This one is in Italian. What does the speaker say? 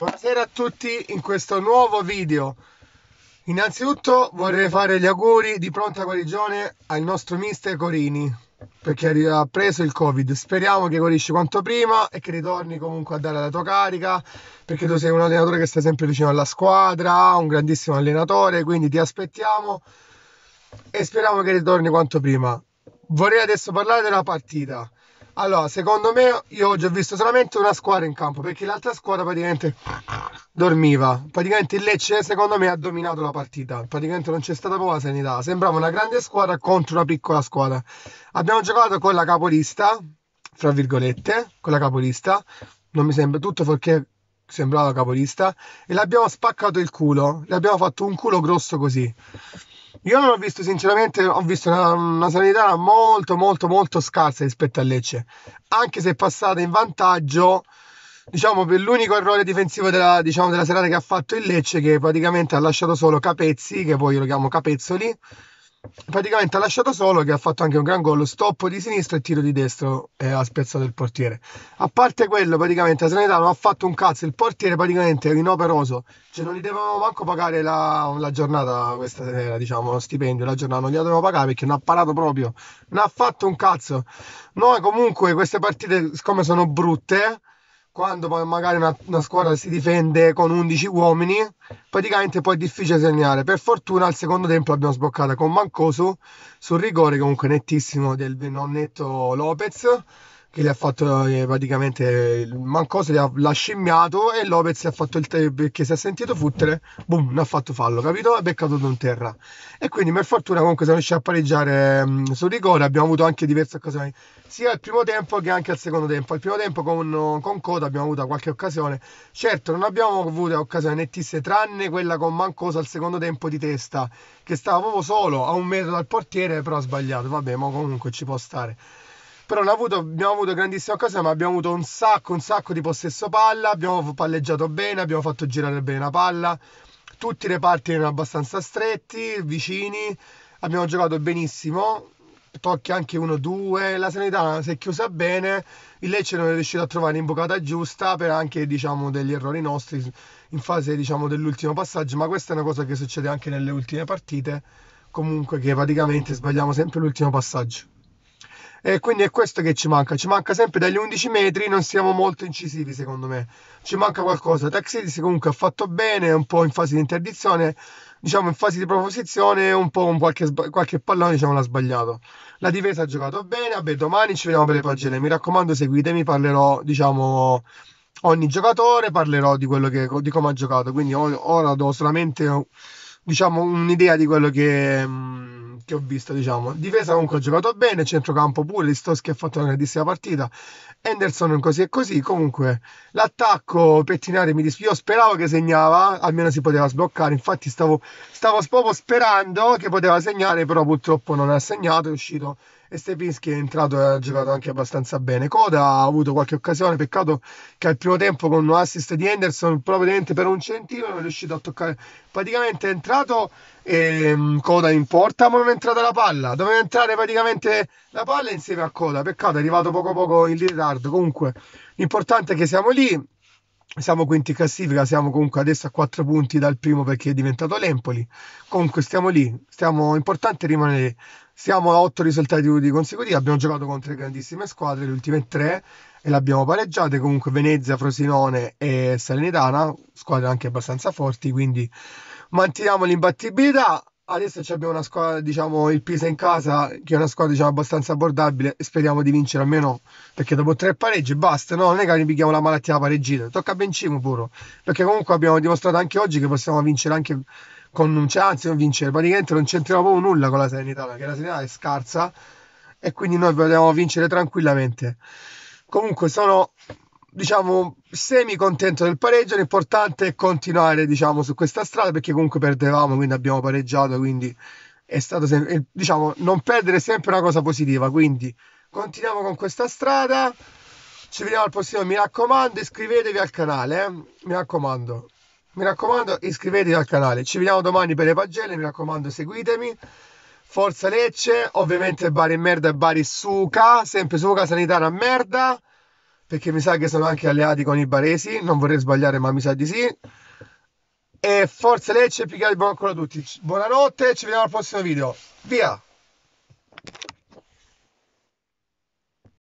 Buonasera a tutti in questo nuovo video. Innanzitutto vorrei fare gli auguri di pronta guarigione al nostro mister Corini perché ha preso il covid. Speriamo che guarisci quanto prima e che ritorni comunque a dare la tua carica perché tu sei un allenatore che sta sempre vicino alla squadra, un grandissimo allenatore, quindi ti aspettiamo e speriamo che ritorni quanto prima. Vorrei adesso parlare della partita allora, secondo me io oggi ho visto solamente una squadra in campo perché l'altra squadra praticamente dormiva. Praticamente il Lecce secondo me ha dominato la partita. Praticamente non c'è stata proprio sanità. Sembrava una grande squadra contro una piccola squadra. Abbiamo giocato con la capolista, fra virgolette, con la capolista. Non mi sembra tutto perché sembrava capolista e l'abbiamo spaccato il culo. Le abbiamo fatto un culo grosso così. Io non ho visto, sinceramente, ho visto una, una sanità molto, molto, molto scarsa rispetto a Lecce. Anche se è passata in vantaggio, diciamo, per l'unico errore difensivo della, diciamo, della serata che ha fatto il Lecce, che praticamente ha lasciato solo Capezzi, che poi lo chiamo Capezzoli, praticamente ha lasciato solo che ha fatto anche un gran gol, stop di sinistra e tiro di destro e eh, ha spezzato il portiere. A parte quello, praticamente la Sanità non ha fatto un cazzo, il portiere praticamente è inoperoso, cioè non gli dovevano manco pagare la, la giornata, questa sera diciamo, lo stipendio, la giornata non gli dovevano pagare perché non ha parato proprio, non ha fatto un cazzo. Noi comunque queste partite, siccome sono brutte, quando poi magari una, una, squadra si difende con 11 uomini, praticamente poi è difficile segnare. Per fortuna al secondo tempo l'abbiamo sboccata con Mancoso sul rigore comunque nettissimo del non netto Lopez che gli ha fatto eh, praticamente Mancosa l'ha, l'ha scimmiato e Lopez ha fatto il te- perché si è sentito futtere, boom non ha fatto fallo capito ha beccato in Terra e quindi per fortuna comunque siamo riusciti a pareggiare mh, mm, sul rigore abbiamo avuto anche diverse occasioni sia al primo tempo che anche al secondo tempo al primo tempo con, con Coda abbiamo avuto qualche occasione certo non abbiamo avuto occasioni nettissime tranne quella con Mancoso al secondo tempo di testa che stava proprio solo a un metro dal portiere però ha sbagliato vabbè ma comunque ci può stare però avuto, abbiamo avuto grandissima occasione, ma abbiamo avuto un sacco, un sacco di possesso palla, abbiamo palleggiato bene, abbiamo fatto girare bene la palla, tutti i reparti erano abbastanza stretti, vicini, abbiamo giocato benissimo, tocchi anche 1-2, la sanità si è chiusa bene, il Lecce non è riuscito a trovare l'imbocata giusta per anche diciamo, degli errori nostri in fase diciamo, dell'ultimo passaggio, ma questa è una cosa che succede anche nelle ultime partite, comunque che praticamente sbagliamo sempre l'ultimo passaggio. E quindi è questo che ci manca. Ci manca sempre dagli 11 metri, non siamo molto incisivi secondo me. Ci manca qualcosa. Taxidis comunque ha fatto bene, un po' in fase di interdizione, diciamo in fase di proposizione, un po' con qualche, qualche pallone diciamo, l'ha sbagliato. La difesa ha giocato bene, vabbè domani ci vediamo per le pagine. Mi raccomando seguitemi, parlerò diciamo ogni giocatore, parlerò di, quello che, di come ha giocato. Quindi ora do solamente diciamo un'idea di quello che che ho visto, diciamo. Difesa comunque ha giocato bene, centrocampo pure, Listoschi ha fatto una grandissima partita, Henderson così e così, comunque l'attacco Pettinari mi dispiace, io speravo che segnava, almeno si poteva sbloccare, infatti stavo, stavo proprio sperando che poteva segnare, però purtroppo non ha segnato, è uscito e Stepinski è entrato e ha giocato anche abbastanza bene. Coda ha avuto qualche occasione, peccato che al primo tempo con un assist di Henderson, probabilmente per un centimetro, è riuscito a toccare. Praticamente è entrato e, um, Coda in porta, ma non è entrata la palla. Doveva entrare praticamente la palla insieme a Coda. Peccato, è arrivato poco poco in ritardo. Comunque, l'importante è che siamo lì siamo quinti in classifica, siamo comunque adesso a 4 punti dal primo perché è diventato l'Empoli. Comunque stiamo lì, stiamo importante rimanere. Siamo a 8 risultati di consecutivi, abbiamo giocato contro grandissime squadre, le ultime 3 e le abbiamo pareggiate, comunque Venezia, Frosinone e Salernitana, squadre anche abbastanza forti, quindi manteniamo l'imbattibilità, Adesso abbiamo una squadra, diciamo, il Pisa in casa, che è una squadra diciamo, abbastanza abbordabile speriamo di vincere almeno, perché dopo tre pareggi basta, no? Non è che ne la malattia alla pareggita, tocca a Bencimo pure, perché comunque abbiamo dimostrato anche oggi che possiamo vincere anche con un chance, cioè, non vincere, praticamente non c'entriamo proprio nulla con la Serenità, perché la Serenità è scarsa e quindi noi dobbiamo vincere tranquillamente. Comunque sono diciamo, semi contento del pareggio. L'importante è continuare, diciamo, su questa strada perché comunque perdevamo, quindi abbiamo pareggiato. Quindi è stato, sem- diciamo, non perdere è sempre una cosa positiva. Quindi continuiamo con questa strada. Ci vediamo al prossimo. Mi raccomando, iscrivetevi al canale. Eh? Mi raccomando. Mi raccomando, iscrivetevi al canale. Ci vediamo domani per le pagelle. Mi raccomando, seguitemi. Forza Lecce, ovviamente Bari Merda e Bari Suca, sempre Suca Sanitaria Merda perché mi sa che sono anche alleati con i baresi, non vorrei sbagliare ma mi sa di sì. E forza Lecce e Pigliare buon ancora a tutti. Buonanotte, ci vediamo al prossimo video. Via!